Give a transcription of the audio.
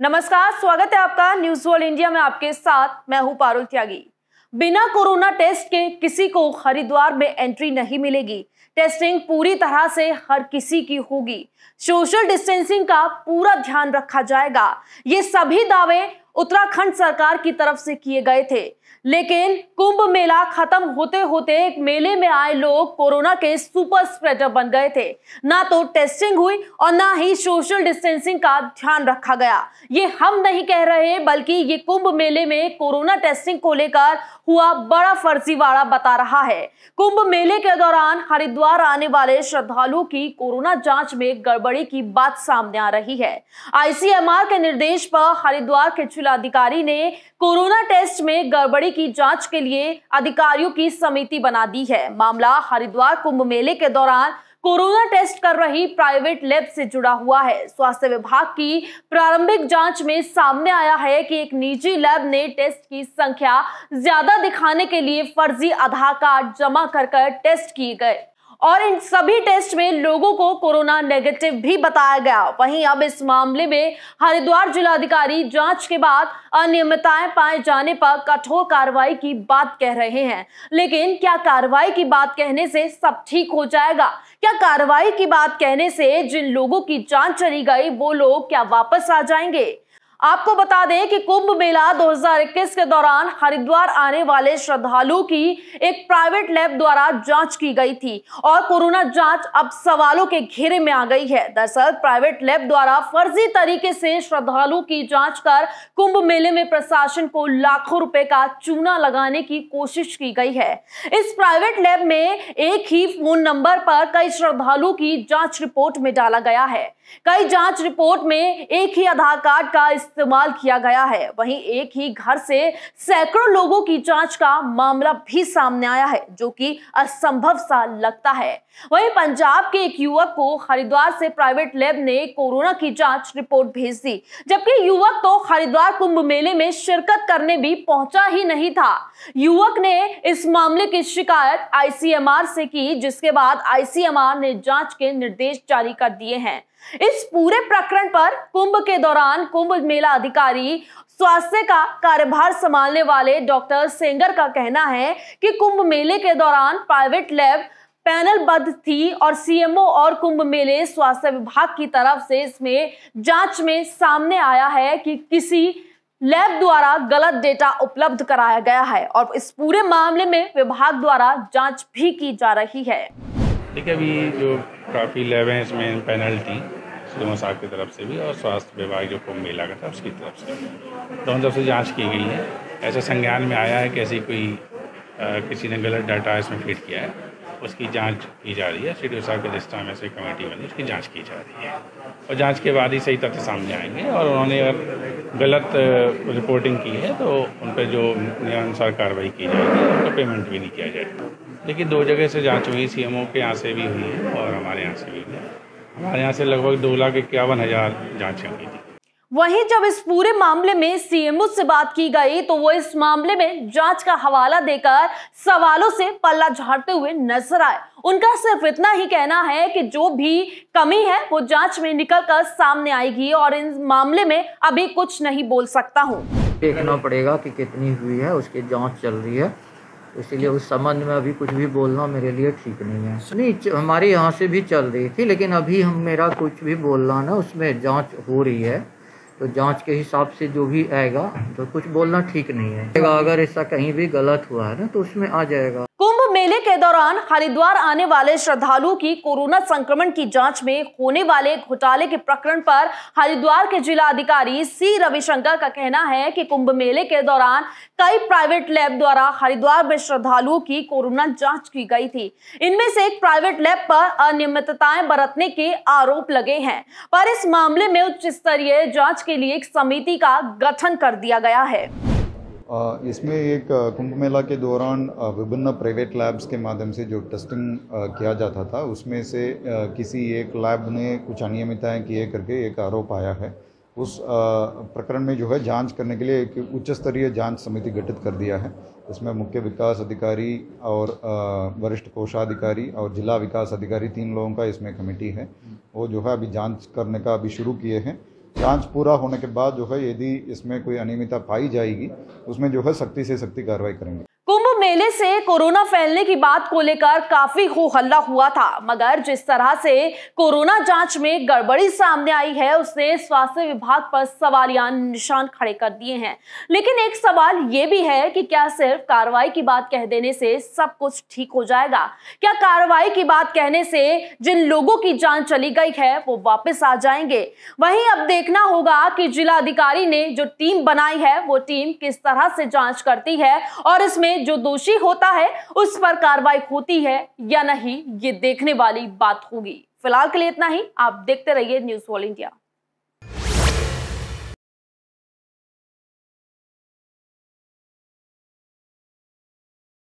नमस्कार स्वागत है आपका न्यूज वर्ल्ड इंडिया में आपके साथ मैं हूं पारुल त्यागी बिना कोरोना टेस्ट के किसी को हरिद्वार में एंट्री नहीं मिलेगी टेस्टिंग पूरी तरह से हर किसी की होगी सोशल डिस्टेंसिंग का पूरा ध्यान रखा जाएगा ये सभी दावे उत्तराखंड सरकार की तरफ से किए गए थे लेकिन कुंभ मेला खत्म होते होते एक मेले में आए लोग कोरोना के सुपर स्प्रेडर बन गए थे ना तो टेस्टिंग हुई और ना ही सोशल डिस्टेंसिंग का ध्यान रखा गया ये हम नहीं कह रहे बल्कि ये कुंभ मेले में कोरोना टेस्टिंग को लेकर हुआ बड़ा फर्जीवाड़ा बता रहा है कुंभ मेले के दौरान हरिद्वार आने वाले श्रद्धालुओं की कोरोना जांच में गड़बड़ी की बात सामने आ रही है आईसीएमआर के निर्देश पर हरिद्वार के जिलाधिकारी ने कोरोना टेस्ट में गड़बड़ी गड़बड़ी की जांच के लिए अधिकारियों की समिति बना दी है मामला हरिद्वार कुंभ मेले के दौरान कोरोना टेस्ट कर रही प्राइवेट लैब से जुड़ा हुआ है स्वास्थ्य विभाग की प्रारंभिक जांच में सामने आया है कि एक निजी लैब ने टेस्ट की संख्या ज्यादा दिखाने के लिए फर्जी आधार कार्ड जमा कर कर टेस्ट किए गए और इन सभी टेस्ट में लोगों को कोरोना नेगेटिव भी बताया गया वहीं अब इस मामले में हरिद्वार जिलाधिकारी जांच के बाद अनियमितताएं पाए जाने पर कठोर कार्रवाई की बात कह रहे हैं लेकिन क्या कार्रवाई की बात कहने से सब ठीक हो जाएगा क्या कार्रवाई की बात कहने से जिन लोगों की जांच चली गई वो लोग क्या वापस आ जाएंगे आपको बता दें कि कुंभ मेला 2021 के दौरान हरिद्वार आने वाले श्रद्धालुओं की एक प्राइवेट लैब द्वारा जांच की गई थी और कोरोना जांच अब सवालों के घेरे में आ गई है दरअसल प्राइवेट लैब द्वारा फर्जी तरीके से श्रद्धालुओं की जांच कर कुंभ मेले में प्रशासन को लाखों रुपए का चूना लगाने की कोशिश की गई है इस प्राइवेट लैब में एक ही फोन नंबर पर कई श्रद्धालुओं की जांच रिपोर्ट में डाला गया है कई जांच रिपोर्ट में एक ही आधार कार्ड का इस्तेमाल किया गया है वहीं एक ही घर से सैकड़ों लोगों की जांच का मामला भी सामने आया है जो कि असंभव सा लगता है वहीं पंजाब के एक युवक को हरिद्वार से प्राइवेट लैब ने कोरोना की जांच रिपोर्ट भेज दी जबकि युवक तो हरिद्वार कुंभ मेले में शिरकत करने भी पहुंचा ही नहीं था युवक ने इस मामले की शिकायत आईसीएमआर से की जिसके बाद आईसीएमआर ने जांच के निर्देश जारी कर दिए हैं इस पूरे प्रकरण पर कुंभ के दौरान कुंभ मेला अधिकारी स्वास्थ्य का कार्यभार संभालने वाले डॉक्टर सेंगर का कहना है कि कुंभ मेले के दौरान प्राइवेट लैब पैनल बद्ध थी और सीएमओ और कुंभ मेले स्वास्थ्य विभाग की तरफ से इसमें जांच में सामने आया है कि किसी लैब द्वारा गलत डेटा उपलब्ध कराया गया है और इस पूरे मामले में विभाग द्वारा जांच भी की जा रही है देखिए अभी जो काफ़ी लेवे हैं इसमें पेनल्टी सुदमा साहब की तरफ से भी और स्वास्थ्य विभाग जो कुंभ मेला का था उसकी तरफ से दोनों तो तरफ से जाँच की गई है ऐसा संज्ञान में आया है कि ऐसी कोई आ, किसी ने गलत डाटा इसमें फीड किया है उसकी जांच की जा रही है सी डी साहब के रिश्ता में से कमेटी बनी उसकी जांच की जा रही है और जांच के बाद ही सही तथ्य सामने आएंगे और उन्होंने अगर गलत रिपोर्टिंग की है तो उन पर जो नियमानुसार कार्रवाई की जाएगी उनका पेमेंट भी नहीं किया जाएगा लेकिन दो जगह से जांच हुई सी के यहाँ से भी हुई है और हमारे यहाँ से भी हुई हमारे यहाँ से लगभग दो लाख इक्यावन हजार जाँचें हुई थी वहीं जब इस पूरे मामले में सीएमओ से बात की गई तो वो इस मामले में जांच का हवाला देकर सवालों से पल्ला झाड़ते हुए नजर आए उनका सिर्फ इतना ही कहना है कि जो भी कमी है वो जांच में निकल कर सामने आएगी और इस मामले में अभी कुछ नहीं बोल सकता हूँ देखना पड़ेगा कि कितनी हुई है उसकी जांच चल रही है इसीलिए उस संबंध में अभी कुछ भी बोलना मेरे लिए ठीक नहीं है नहीं हमारे यहाँ से भी चल रही थी लेकिन अभी हम मेरा कुछ भी बोलना ना उसमें जांच हो रही है तो जांच के हिसाब से जो भी आएगा तो कुछ बोलना ठीक नहीं है अगर ऐसा कहीं भी गलत हुआ है ना तो उसमें आ जाएगा कुंभ मेले के दौरान हरिद्वार आने वाले श्रद्धालुओं की कोरोना संक्रमण की जांच में होने वाले घोटाले के प्रकरण पर हरिद्वार के जिला अधिकारी सी रविशंकर का कहना है कि कुंभ मेले के दौरान कई प्राइवेट लैब द्वारा हरिद्वार में श्रद्धालुओं की कोरोना जांच की गई थी इनमें से एक प्राइवेट लैब पर अनियमितताएं बरतने के आरोप लगे हैं पर इस मामले में उच्च स्तरीय जाँच के लिए एक समिति का गठन कर दिया गया है इसमें एक कुंभ मेला के दौरान विभिन्न प्राइवेट लैब्स के माध्यम से जो टेस्टिंग किया जाता था उसमें से किसी एक लैब ने कुछ अनियमितताएं किए करके एक आरोप आया है उस प्रकरण में जो है जांच करने के लिए एक उच्च स्तरीय जांच समिति गठित कर दिया है इसमें मुख्य विकास अधिकारी और वरिष्ठ कोषाधिकारी और जिला विकास अधिकारी तीन लोगों का इसमें कमेटी है वो जो है अभी जांच करने का अभी शुरू किए हैं जांच पूरा होने के बाद जो है यदि इसमें कोई अनियमितता पाई जाएगी उसमें जो है सख्ती से सख्ती कार्रवाई करेंगे पहले से कोरोना फैलने की बात को लेकर काफी हो हल्ला हुआ था मगर जिस तरह से कोरोना जांच में गड़बड़ी सामने आई है उसने स्वास्थ्य विभाग पर सवालिया निशान खड़े कर दिए हैं लेकिन एक सवाल ये भी है कि क्या सिर्फ कार्रवाई की बात कह देने से सब कुछ ठीक हो जाएगा क्या कार्रवाई की बात कहने से जिन लोगों की जान चली गई है वो वापिस आ जाएंगे वही अब देखना होगा कि जिलाधिकारी ने जो टीम बनाई है वो टीम किस तरह से जांच करती है और इसमें जो दोषी दोषी होता है उस पर कार्रवाई होती है या नहीं ये देखने वाली बात होगी फिलहाल के लिए इतना ही आप देखते रहिए न्यूज ऑल इंडिया